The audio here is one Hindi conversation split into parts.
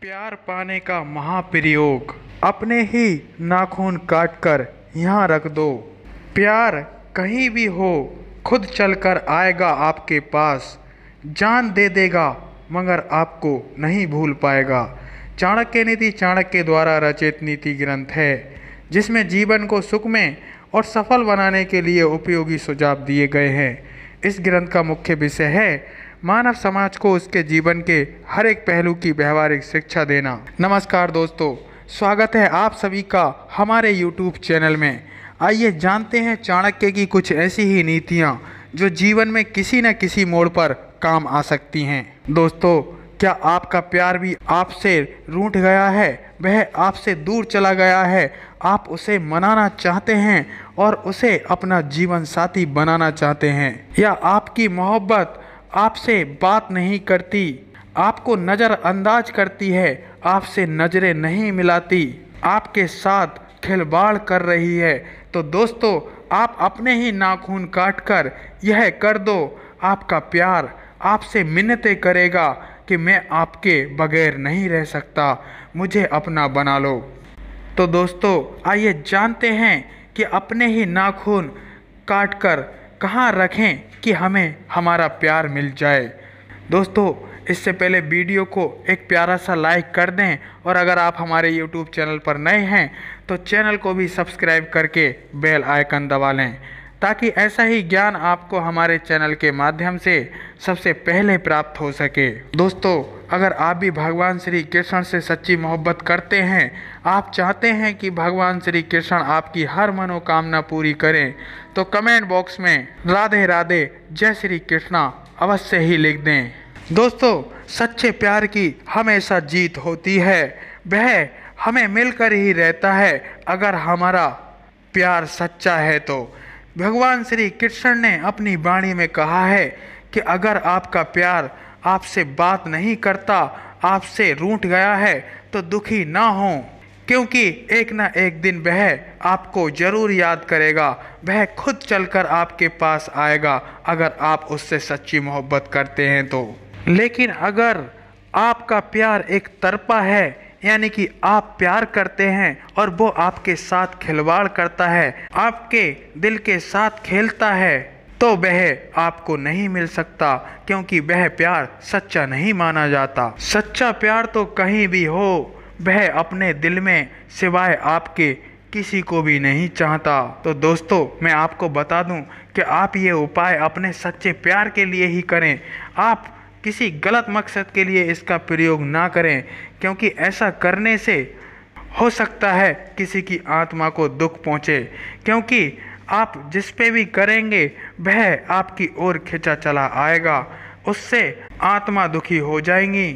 प्यार पाने का महाप्रयोग अपने ही नाखून काट कर यहाँ रख दो प्यार कहीं भी हो खुद चल कर आएगा आपके पास जान दे देगा मगर आपको नहीं भूल पाएगा चाणक्य नीति चाणक्य द्वारा रचित नीति ग्रंथ है जिसमें जीवन को सुख में और सफल बनाने के लिए उपयोगी सुझाव दिए गए हैं इस ग्रंथ का मुख्य विषय है मानव समाज को उसके जीवन के हर एक पहलू की व्यवहारिक शिक्षा देना नमस्कार दोस्तों स्वागत है आप सभी का हमारे YouTube चैनल में आइए जानते हैं चाणक्य की कुछ ऐसी ही नीतियाँ जो जीवन में किसी न किसी मोड़ पर काम आ सकती हैं दोस्तों क्या आपका प्यार भी आपसे रूठ गया है वह आपसे दूर चला गया है आप उसे मनाना चाहते हैं और उसे अपना जीवन साथी बनाना चाहते हैं या आपकी मोहब्बत आपसे बात नहीं करती आपको नज़रअंदाज करती है आपसे नज़रें नहीं मिलाती आपके साथ खिलवाड़ कर रही है तो दोस्तों आप अपने ही नाखून काट कर यह कर दो आपका प्यार आपसे मिन्नतें करेगा कि मैं आपके बगैर नहीं रह सकता मुझे अपना बना लो तो दोस्तों आइए जानते हैं कि अपने ही नाखून काट कर कहाँ रखें कि हमें हमारा प्यार मिल जाए दोस्तों इससे पहले वीडियो को एक प्यारा सा लाइक कर दें और अगर आप हमारे यूट्यूब चैनल पर नए हैं तो चैनल को भी सब्सक्राइब करके बेल आइकन दबा लें ताकि ऐसा ही ज्ञान आपको हमारे चैनल के माध्यम से सबसे पहले प्राप्त हो सके दोस्तों अगर आप भी भगवान श्री कृष्ण से सच्ची मोहब्बत करते हैं आप चाहते हैं कि भगवान श्री कृष्ण आपकी हर मनोकामना पूरी करें तो कमेंट बॉक्स में राधे राधे जय श्री कृष्णा अवश्य ही लिख दें दोस्तों सच्चे प्यार की हमेशा जीत होती है वह हमें मिलकर ही रहता है अगर हमारा प्यार सच्चा है तो भगवान श्री कृष्ण ने अपनी वाणी में कहा है कि अगर आपका प्यार आपसे बात नहीं करता आपसे रूट गया है तो दुखी ना हो क्योंकि एक ना एक दिन वह आपको जरूर याद करेगा वह खुद चलकर आपके पास आएगा अगर आप उससे सच्ची मोहब्बत करते हैं तो लेकिन अगर आपका प्यार एक तरपा है यानी कि आप प्यार करते हैं और वो आपके साथ खिलवाड़ करता है आपके दिल के साथ खेलता है तो वह आपको नहीं मिल सकता क्योंकि वह प्यार सच्चा नहीं माना जाता सच्चा प्यार तो कहीं भी हो वह अपने दिल में सिवाय आपके किसी को भी नहीं चाहता तो दोस्तों मैं आपको बता दूं कि आप ये उपाय अपने सच्चे प्यार के लिए ही करें आप किसी गलत मकसद के लिए इसका प्रयोग ना करें क्योंकि ऐसा करने से हो सकता है किसी की आत्मा को दुख पहुँचे क्योंकि आप जिस पे भी करेंगे वह आपकी ओर खिंचा चला आएगा उससे आत्मा दुखी हो जाएंगी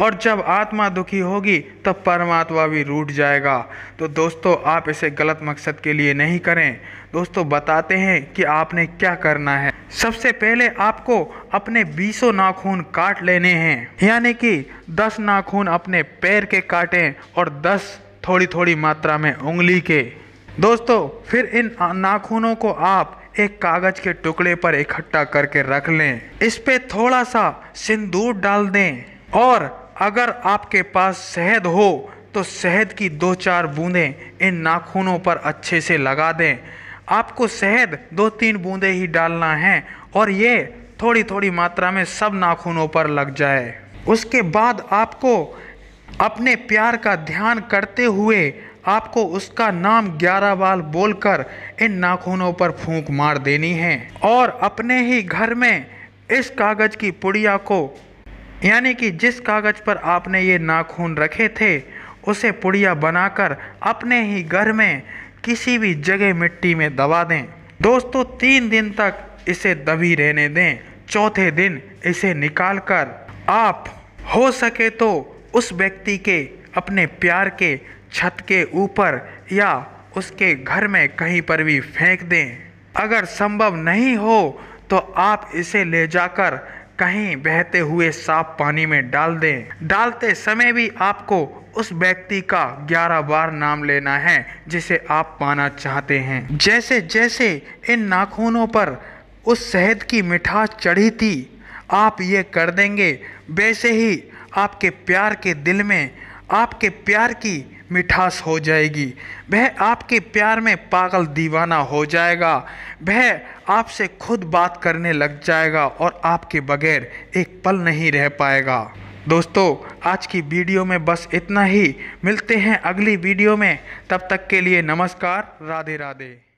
और जब आत्मा दुखी होगी तब परमात्मा भी रूठ जाएगा तो दोस्तों आप इसे गलत मकसद के लिए नहीं करें दोस्तों बताते हैं कि आपने क्या करना है सबसे पहले आपको अपने बीसों नाखून काट लेने हैं यानी कि दस नाखून अपने पैर के काटें और दस थोड़ी थोड़ी मात्रा में उंगली के दोस्तों फिर इन नाखूनों को आप एक कागज के टुकड़े पर इकट्ठा करके रख लें इस पे थोड़ा सा सिंदूर डाल दें और अगर आपके पास शहद हो तो शहद की दो चार बूंदें इन नाखूनों पर अच्छे से लगा दें आपको शहद दो तीन बूंदें ही डालना है और ये थोड़ी थोड़ी मात्रा में सब नाखूनों पर लग जाए उसके बाद आपको अपने प्यार का ध्यान करते हुए आपको उसका नाम ग्यारह बार बोलकर इन नाखूनों पर फूंक मार देनी है और अपने ही घर में इस कागज़ की पुड़िया को यानी कि जिस कागज़ पर आपने ये नाखून रखे थे उसे पुड़िया बनाकर अपने ही घर में किसी भी जगह मिट्टी में दबा दें दोस्तों तीन दिन तक इसे दबी रहने दें चौथे दिन इसे निकाल कर आप हो सके तो उस व्यक्ति के अपने प्यार के छत के ऊपर या उसके घर में कहीं पर भी फेंक दें अगर संभव नहीं हो तो आप इसे ले जाकर कहीं बहते हुए साफ पानी में डाल दें डालते समय भी आपको उस व्यक्ति का ग्यारह बार नाम लेना है जिसे आप पाना चाहते हैं जैसे जैसे इन नाखूनों पर उस शहद की मिठास चढ़ी थी आप ये कर देंगे वैसे ही आपके प्यार के दिल में आपके प्यार की मिठास हो जाएगी वह आपके प्यार में पागल दीवाना हो जाएगा वह आपसे खुद बात करने लग जाएगा और आपके बगैर एक पल नहीं रह पाएगा दोस्तों आज की वीडियो में बस इतना ही मिलते हैं अगली वीडियो में तब तक के लिए नमस्कार राधे राधे